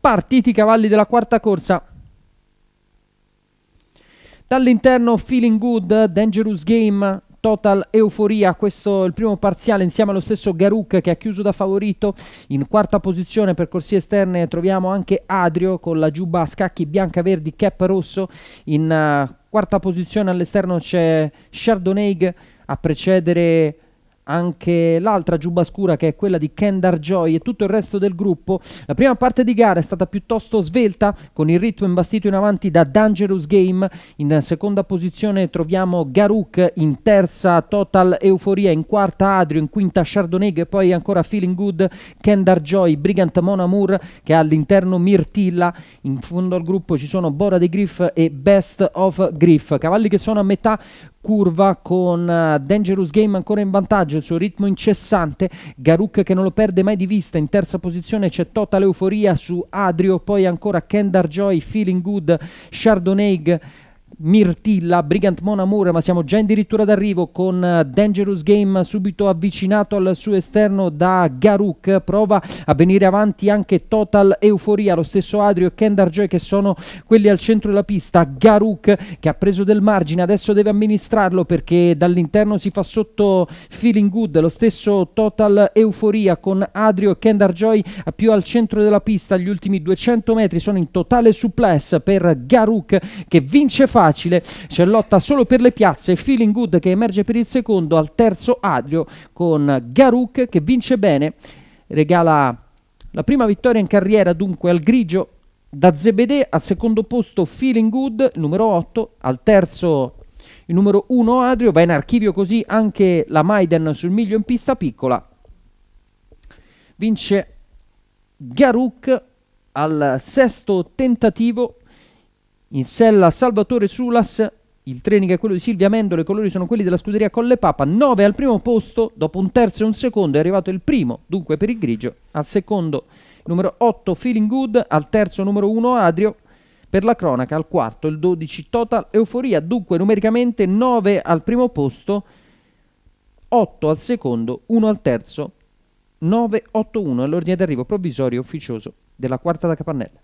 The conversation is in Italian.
Partiti i cavalli della quarta corsa. Dall'interno Feeling Good, Dangerous Game, Total Euforia, questo è il primo parziale insieme allo stesso Garuk che ha chiuso da favorito, in quarta posizione per corsie esterne troviamo anche Adrio con la giubba a scacchi bianca-verdi, cap rosso, in uh, quarta posizione all'esterno c'è Chardonnay a precedere anche l'altra giubba scura che è quella di Kendar Joy e tutto il resto del gruppo. La prima parte di gara è stata piuttosto svelta con il ritmo imbastito in avanti da Dangerous Game. In seconda posizione troviamo Garuk, in terza Total Euforia, in quarta Adrio, in quinta Chardonnay e poi ancora Feeling Good, Kendar Joy, Brigant Monamur che ha all'interno Mirtilla. In fondo al gruppo ci sono Bora de Griff e Best of Griff. Cavalli che sono a metà curva con eh, Dangerous Game ancora in vantaggio, il suo ritmo incessante, Garuk che non lo perde mai di vista, in terza posizione c'è totale Euforia su Adrio, poi ancora Kendar Joy, Feeling Good, Chardonnay Mirtilla, Brigant Mon Amour, ma siamo già addirittura d'arrivo con eh, Dangerous Game subito avvicinato al suo esterno da Garuk, prova a venire avanti anche Total Euforia, lo stesso Adrio e Kendar Joy che sono quelli al centro della pista, Garuk che ha preso del margine, adesso deve amministrarlo perché dall'interno si fa sotto Feeling Good, lo stesso Total Euforia con Adrio e Kendar Joy più al centro della pista, gli ultimi 200 metri sono in totale supplesso per Garuk che vince fa facile, c'è lotta solo per le piazze, Feeling Good che emerge per il secondo, al terzo Adrio con Garuk che vince bene, regala la prima vittoria in carriera dunque al grigio da Zebedee, al secondo posto Feeling Good, numero 8, al terzo il numero 1 Adrio, va in archivio così anche la Maiden sul miglio in pista piccola. Vince Garuk al sesto tentativo in sella Salvatore Sulas, il training è quello di Silvia Mendole, i colori sono quelli della scuderia Colle Papa, 9 al primo posto, dopo un terzo e un secondo è arrivato il primo, dunque per il grigio, al secondo numero 8 Feeling Good, al terzo numero 1 Adrio, per la cronaca al quarto il 12 Total Euforia, dunque numericamente 9 al primo posto, 8 al secondo, 1 al terzo, 9 981 è l'ordine d'arrivo provvisorio ufficioso della quarta da Capannella.